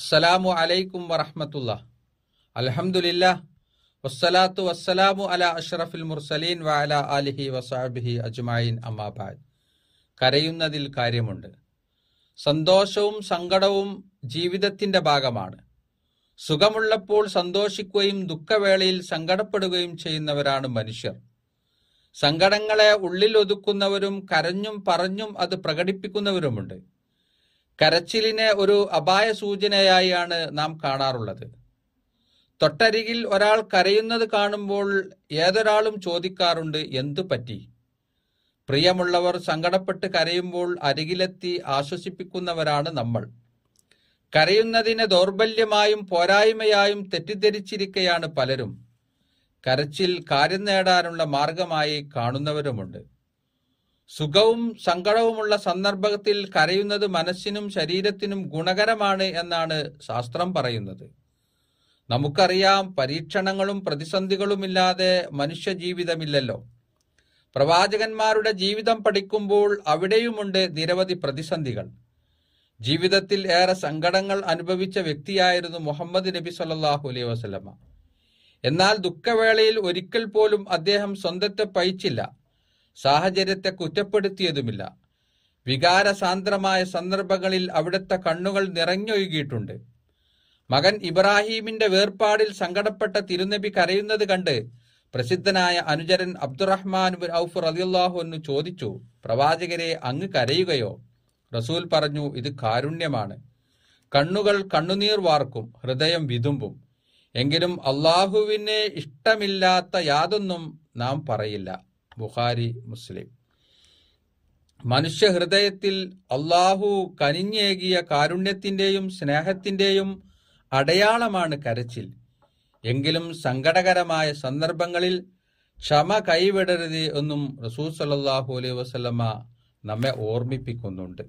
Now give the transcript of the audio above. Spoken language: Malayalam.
അസ്സലാമു അലൈക്കും വറഹമത്തുള്ള അലഹമുല്ല വസ്സലാത്തു വസ്സലാമു അല അഷ്റഫുൽ മുർസലീൻ വഅല അലിഹി വസാബിഹി അജ്മായിൻ അമ്മാബാദ് കരയുന്നതിൽ കാര്യമുണ്ട് സന്തോഷവും സങ്കടവും ജീവിതത്തിന്റെ ഭാഗമാണ് സുഖമുള്ളപ്പോൾ സന്തോഷിക്കുകയും ദുഃഖവേളയിൽ സങ്കടപ്പെടുകയും ചെയ്യുന്നവരാണ് മനുഷ്യർ സങ്കടങ്ങളെ ഉള്ളിൽ ഒതുക്കുന്നവരും കരഞ്ഞും പറഞ്ഞും അത് പ്രകടിപ്പിക്കുന്നവരുമുണ്ട് കരച്ചിലിനെ ഒരു അപായ സൂചനയായാണ് നാം കാണാറുള്ളത് തൊട്ടരികിൽ ഒരാൾ കരയുന്നത് കാണുമ്പോൾ ഏതൊരാളും ചോദിക്കാറുണ്ട് എന്തു പറ്റി പ്രിയമുള്ളവർ സങ്കടപ്പെട്ട് കരയുമ്പോൾ അരികിലെത്തി ആശ്വസിപ്പിക്കുന്നവരാണ് നമ്മൾ കരയുന്നതിനെ ദൗർബല്യമായും പോരായ്മയായും തെറ്റിദ്ധരിച്ചിരിക്കുകയാണ് പലരും കരച്ചിൽ കാര്യം നേടാനുള്ള മാർഗമായി കാണുന്നവരുമുണ്ട് സുഖവും സങ്കടവുമുള്ള സന്ദർഭത്തിൽ കരയുന്നത് മനസ്സിനും ശരീരത്തിനും ഗുണകരമാണ് എന്നാണ് ശാസ്ത്രം പറയുന്നത് നമുക്കറിയാം പരീക്ഷണങ്ങളും പ്രതിസന്ധികളുമില്ലാതെ മനുഷ്യ ജീവിതമില്ലല്ലോ പ്രവാചകന്മാരുടെ ജീവിതം പഠിക്കുമ്പോൾ അവിടെയുമുണ്ട് നിരവധി പ്രതിസന്ധികൾ ജീവിതത്തിൽ ഏറെ സങ്കടങ്ങൾ അനുഭവിച്ച വ്യക്തിയായിരുന്നു മുഹമ്മദ് നബി സല്ലാഹു അലൈ വസ്ലമ എന്നാൽ ദുഃഖവേളയിൽ ഒരിക്കൽ പോലും അദ്ദേഹം സ്വന്തത്തെ പയിച്ചില്ല സാഹചര്യത്തെ കുറ്റപ്പെടുത്തിയതുമില്ല വികാരസാന്ദ്രമായ സന്ദർഭങ്ങളിൽ അവിടുത്തെ കണ്ണുകൾ നിറഞ്ഞൊഴുകിയിട്ടുണ്ട് മകൻ ഇബ്രാഹീമിന്റെ വേർപാടിൽ സങ്കടപ്പെട്ട തിരുനബി കരയുന്നത് കണ്ട് പ്രസിദ്ധനായ അനുചരൻ അബ്ദുറഹ്മാൻ ഔഫ് റതിയുള്ളാഹു എന്ന് ചോദിച്ചു പ്രവാചകരെ അങ്ങ് കരയുകയോ റസൂൽ പറഞ്ഞു ഇത് കാരുണ്യമാണ് കണ്ണുകൾ കണ്ണുനീർ വാർക്കും ഹൃദയം വിതുമ്പും എങ്കിലും അള്ളാഹുവിനെ ഇഷ്ടമില്ലാത്ത യാതൊന്നും നാം പറയില്ല ബുഖാരി മുസ്ലിം മനുഷ്യ ഹൃദയത്തിൽ അള്ളാഹു കനിഞ്ഞേകിയ കാരുണ്യത്തിന്റെയും സ്നേഹത്തിന്റെയും അടയാളമാണ് കരച്ചിൽ എങ്കിലും സങ്കടകരമായ സന്ദർഭങ്ങളിൽ ക്ഷമ കൈവിടരുത് എന്നും റസൂൽ സല്ലാഹു അലൈഹി വസ്ലമ നമ്മെ ഓർമ്മിപ്പിക്കുന്നുണ്ട്